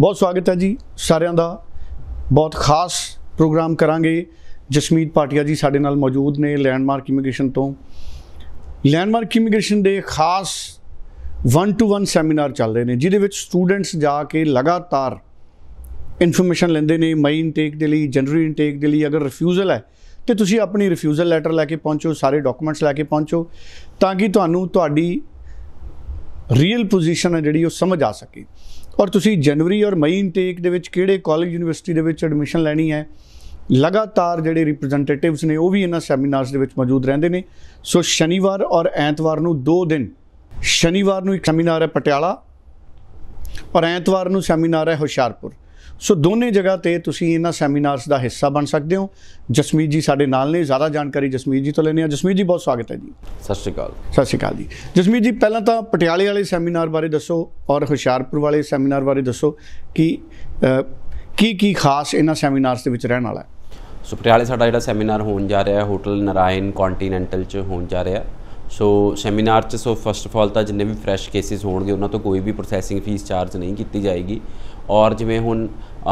ਬਹੁਤ ਸਵਾਗਤ ਹੈ ਜੀ ਸਾਰਿਆਂ ਦਾ ਬਹੁਤ ਖਾਸ ਪ੍ਰੋਗਰਾਮ ਕਰਾਂਗੇ ਜਸਮੀਤ ਪਾਟਿਆ ਜੀ ਸਾਡੇ ਨਾਲ ਮੌਜੂਦ ਨੇ ਲੈਂਡਮਾਰਕ ਇਮੀਗ੍ਰੇਸ਼ਨ ਤੋਂ ਲੈਂਡਮਾਰਕ ਇਮੀਗ੍ਰੇਸ਼ਨ ਦੇ ਖਾਸ 1 ਟੂ 1 ਸੈਮੀਨਾਰ ਚੱਲ ਰਹੇ ਨੇ ਜਿਹਦੇ ਵਿੱਚ ਸਟੂਡੈਂਟਸ ਜਾ ਕੇ ਲਗਾਤਾਰ ਇਨਫੋਰਮੇਸ਼ਨ ਲੈਂਦੇ ਨੇ ਮਈ ਇਨਟੇਕ ਦੇ ਲਈ ਜਨਰਲ ਇਨਟੇਕ ਦੇ ਲਈ ਅਗਰ ਰਿਫਿਊਜ਼ਲ ਹੈ ਤੇ ਤੁਸੀਂ ਆਪਣੀ ਰਿਫਿਊਜ਼ਲ ਲੈਟਰ ਲੈ ਕੇ ਪਹੁੰਚੋ ਸਾਰੇ ਡਾਕੂਮੈਂਟਸ ਲੈ ਕੇ ਪਹੁੰਚੋ ਤਾਂ ਕਿ ਤੁਹਾਨੂੰ ਤੁਹਾਡੀ ਰੀਅਲ ਪੋਜੀਸ਼ਨ ਹੈ ਜਿਹੜੀ ਉਹ ਸਮਝ ਆ ਸਕੇ ਔਰ ਤੁਸੀਂ ਜਨਵਰੀ ਔਰ ਮਈ ਇਨਟੇਕ ਦੇ ਵਿੱਚ ਕਿਹੜੇ ਕਾਲਜ ਯੂਨੀਵਰਸਿਟੀ ਦੇ ਵਿੱਚ ਐਡਮਿਸ਼ਨ ਲੈਣੀ ਹੈ ਲਗਾਤਾਰ ਜਿਹੜੇ ਰਿਪਰੈਜ਼ੈਂਟੇਟਿਵਸ ਨੇ ਉਹ ਵੀ ਇਹਨਾਂ ਸੈਮੀਨਾਰਸ ਦੇ ਵਿੱਚ ਮੌਜੂਦ ਰਹਿੰਦੇ ਨੇ ਸੋ ਸ਼ਨੀਵਾਰ ਔਰ ਐਤਵਾਰ ਨੂੰ ਦੋ ਦਿਨ ਸ਼ਨੀਵਾਰ ਨੂੰ ਇੱਕ ਸੈਮੀਨਾਰ ਹੈ ਪਟਿਆਲਾ ਔਰ ਐਤਵਾਰ ਨੂੰ ਸੈਮੀਨਾਰ ਹੈ ਹੁਸ਼ਿਆਰਪੁਰ ਸੋ ਦੋਨੇ ਜਗ੍ਹਾ ਤੇ ਤੁਸੀਂ ਇਹਨਾਂ ਸੈਮੀਨਾਰਸ ਦਾ ਹਿੱਸਾ ਬਣ ਸਕਦੇ ਹੋ ਜਸਮੀਤ ਜੀ ਸਾਡੇ ਨਾਲ ਨੇ ਜ਼ਿਆਦਾ ਜਾਣਕਾਰੀ ਜਸਮੀਤ ਜੀ ਤੋਂ ਲੈਣੀ ਆ ਜਸਮੀਤ ਜੀ ਬਹੁਤ ਸਵਾਗਤ ਹੈ ਜੀ ਸਤਿ ਸ਼੍ਰੀ ਅਕਾਲ ਸਤਿ ਸ਼੍ਰੀ ਅਕਾਲ ਜੀ ਜਸਮੀਤ ਜੀ ਪਹਿਲਾਂ ਤਾਂ ਪਟਿਆਲੇ ਵਾਲੇ ਸੈਮੀਨਾਰ ਬਾਰੇ ਦੱਸੋ ਔਰ ਹੁਸ਼ਿਆਰਪੁਰ ਵਾਲੇ ਸੈਮੀਨਾਰ ਬਾਰੇ ਦੱਸੋ ਕਿ ਕੀ ਕੀ ਖਾਸ ਇਹਨਾਂ ਸੈਮੀਨਾਰਸ ਦੇ ਵਿੱਚ ਰਹਿਣ ਵਾਲਾ ਹੈ ਸੋ ਪਟਿਆਲੇ ਸਾਡਾ ਜਿਹੜਾ ਸੈਮੀਨਾਰ ਹੋਣ ਜਾ ਰਿਹਾ ਹੈ ਹੋਟਲ ਨਰਾਇਣ ਕੰਟੀਨੈਂਟਲ 'ਚ ਹੋਣ ਜਾ ਰਿਹਾ ਹੈ ਸੋ ਸੈਮੀਨਾਰ 'ਚ ਸੋ ਫਸਟ ਆਫ ਆਲ ਤਾਂ ਜਿੰਨੇ ਵੀ ਫਰੈਸ਼ ਕੇਸਿਸ ਹੋਣਗੇ ਉਹਨਾਂ ਤੋਂ ਕੋਈ ਵੀ ਪ੍ਰੋਸੈਸਿੰਗ ਫੀਸ ਚਾਰਜ ਨਹੀਂ ਕੀਤੀ ਜਾਏਗੀ ਔਰ ਜਿਵੇਂ ਹੁਣ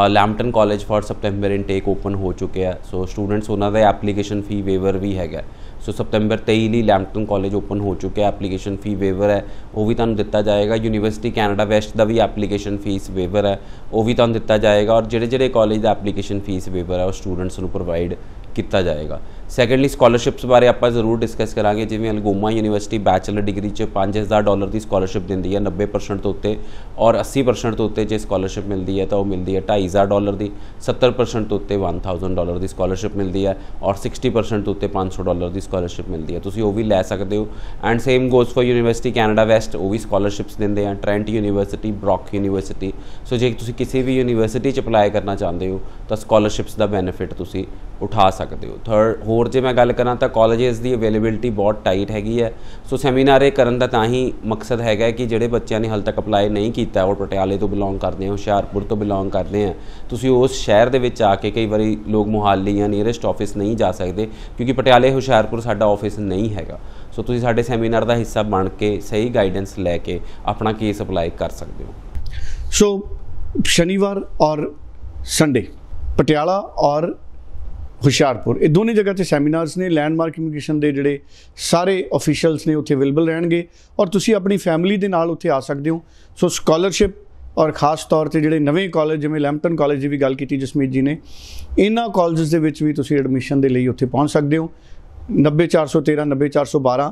Lambton College for September intake open ਹੋ ਚੁੱਕਿਆ ਸੋ ਸਟੂਡੈਂਟਸ ਉਹਨਾਂ ਦਾ ਐਪਲੀਕੇਸ਼ਨ ਫੀ ਵੇਵਰ ਵੀ ਹੈਗਾ ਸੋ ਸਪਟੈਂਬਰ 23 ਲਈ ਲੈਮਟਨ ਕਾਲਜ ਓਪਨ ਹੋ ਚੁੱਕਿਆ ਐਪਲੀਕੇਸ਼ਨ ਫੀ ਵੇਵਰ ਹੈ ਉਹ ਵੀ ਤੁਹਾਨੂੰ ਦਿੱਤਾ ਜਾਏਗਾ ਯੂਨੀਵਰਸਿਟੀ ਕੈਨੇਡਾ ਵੈਸਟ ਦਾ ਵੀ ਐਪਲੀਕੇਸ਼ਨ ਫੀਸ ਵੇਵਰ ਹੈ ਉਹ ਵੀ ਤੁਹਾਨੂੰ ਦਿੱਤਾ ਜਾਏਗਾ ਔਰ ਜਿਹੜੇ ਜਿਹੜੇ ਕਾਲਜ ਦਾ ਐਪਲੀਕੇਸ਼ਨ ਫੀਸ ਵੇਵਰ ਹੈ ਉਹ ਸਟੂਡੈਂਟਸ ਨੂੰ ਪ੍ਰੋਵਾਈਡ किया जाएगा सैकेंडली स्कॉलरशिप्स बारे आप जरूर डिस्कस करा जिमें अलगोमा यूनीवर्सिटी बैचलर डिग्री से पांच हज़ार डॉलर की स्कॉलरशिप दी है नब्बे परसेंट तो उत्ते और अस्सी परसेंट तो उत्ते जो स्कॉलरशिप मिलती है तो वह मिलती है ढाई हज़ार डॉलर की सत्तर परसेंट तो उत्ते वन थाउजेंड डॉलर की स्कॉलरशिप मिलती है और सिक्सटी परसेंट तो उत्ते पांच सौ डॉलर की स्कॉलरशिप मिलती है तुम वो भी लै सकते हो and same goes for University Canada West वो भी स्कॉलरशिप्स देंगे Trent University Brock University so जे किसी भी यूनीवर्सिटी अपलाई करना चाहते हो तो स्कॉलरशिप्स का बेनीफिट तुम उठा सकते ਸਕਦੇ ਹੋ ਥਰਡ ਹੋਰ ਜੇ ਮੈਂ ਗੱਲ ਕਰਾਂ ਤਾਂ ਕਾਲਜਸ ਦੀ ਅਵੇਲੇਬਿਲਟੀ ਬਹੁਤ ਟਾਈਟ ਹੈਗੀ ਹੈ ਸੋ ਸੈਮੀਨਾਰ ਇਹ ਕਰਨ ਦਾ ਤਾਂ ਹੀ ਮਕਸਦ ਹੈਗਾ ਕਿ ਜਿਹੜੇ ਬੱਚਿਆਂ ਨੇ ਹਾਲ ਤੱਕ ਅਪਲਾਈ ਨਹੀਂ ਕੀਤਾ ਉਹ ਪਟਿਆਲੇ ਤੋਂ ਬਿਲੋਂਗ ਕਰਦੇ ਹੋ ਹੁਸ਼ਿਆਰਪੁਰ ਤੋਂ ਬਿਲੋਂਗ ਕਰਦੇ ਆ ਤੁਸੀਂ ਉਸ ਸ਼ਹਿਰ ਦੇ ਵਿੱਚ ਆ ਕੇ ਕਈ ਵਾਰੀ ਲੋਕ ਮੁਹਾਲੀ ਜਾਂ ਨੀਅਰੈਸਟ ਆਫਿਸ ਨਹੀਂ ਜਾ ਸਕਦੇ ਕਿਉਂਕਿ ਪਟਿਆਲੇ ਹੁਸ਼ਿਆਰਪੁਰ ਸਾਡਾ ਆਫਿਸ ਨਹੀਂ ਹੈਗਾ ਸੋ ਤੁਸੀਂ ਸਾਡੇ ਸੈਮੀਨਾਰ ਦਾ ਹਿੱਸਾ ਬਣ ਕੇ ਸਹੀ ਗਾਈਡੈਂਸ ਲੈ ਕੇ ਆਪਣਾ ਕੇਸ ਅਪਲਾਈ ਕਰ ਸਕਦੇ ਹੋ ਸੋ ਸ਼ਨੀਵਾਰ ਔਰ ਸੰਡੇ ਪਟਿਆਲਾ ਔਰ ਹੁਸ਼ਿਆਰਪੁਰ ਇਹ ਦੋਨੇ ਜਗ੍ਹਾ ਤੇ ਸੈਮੀਨਾਰਸ ਨੇ ਲੈਂਡਮਾਰਕ ਇਮੀਗ੍ਰੇਸ਼ਨ ਦੇ ਜਿਹੜੇ ਸਾਰੇ ਅਫੀਸ਼ੀਅਲਸ ਨੇ ਉੱਥੇ ਅਵੇਲੇਬਲ ਰਹਿਣਗੇ ਔਰ ਤੁਸੀਂ ਆਪਣੀ ਫੈਮਿਲੀ ਦੇ ਨਾਲ ਉੱਥੇ ਆ ਸਕਦੇ ਹੋ ਸੋ ਸਕਾਲਰਸ਼ਿਪ ਔਰ ਖਾਸ ਤੌਰ ਤੇ ਜਿਹੜੇ ਨਵੇਂ ਕਾਲਜ ਜਿਵੇਂ ਲੈਂਪਟਨ ਕਾਲਜ ਦੀ ਵੀ ਗੱਲ ਕੀਤੀ ਜਸਮੀਤ ਜੀ ਨੇ ਇਹਨਾਂ ਕਾਲਜਸ ਦੇ ਵਿੱਚ ਵੀ ਤੁਸੀਂ ਐਡਮਿਸ਼ਨ ਦੇ ਲਈ ਉੱਥੇ ਪਹੁੰਚ ਸਕਦੇ ਹੋ 90413 90412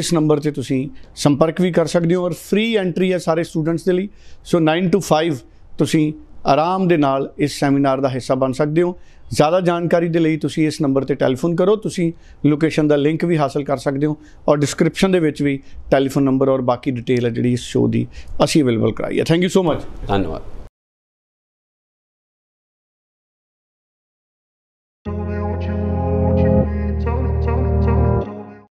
ਇਸ ਨੰਬਰ ਤੇ ਤੁਸੀਂ ਸੰਪਰਕ ਵੀ ਕਰ ਸਕਦੇ ਹੋ ਔਰ ਫ੍ਰੀ ਐਂਟਰੀ ਹੈ ਸਾਰੇ ਸਟੂਡੈਂਟਸ ਦੇ ਲਈ ਸੋ 9 ਟੂ 5 ਤੁਸੀਂ ਆਰਾਮ ਦੇ ਨਾਲ ਇਸ ਸੈਮੀਨਾਰ ਦਾ ਹਿੱਸਾ ਬਣ ਸਕਦੇ ਹੋ ਜ਼ਿਆਦਾ ਜਾਣਕਾਰੀ ਦੇ ਲਈ ਤੁਸੀਂ ਇਸ ਨੰਬਰ ਤੇ ਟੈਲੀਫੋਨ ਕਰੋ ਤੁਸੀਂ ਲੋਕੇਸ਼ਨ ਦਾ ਲਿੰਕ ਵੀ ਹਾਸਲ ਕਰ ਸਕਦੇ ਹੋ ਔਰ ਡਿਸਕ੍ਰਿਪਸ਼ਨ ਦੇ ਵਿੱਚ ਵੀ ਟੈਲੀਫੋਨ ਨੰਬਰ ਔਰ ਬਾਕੀ ਡਿਟੇਲ ਹੈ ਜਿਹੜੀ ਇਸ ਸ਼ੋਅ ਦੀ ਅਸੀਂ ਅਵੇਲੇਬਲ ਕਰਾਈ ਹੈ ਥੈਂਕ ਯੂ ਸੋ ਮਚ ਧੰਨਵਾਦ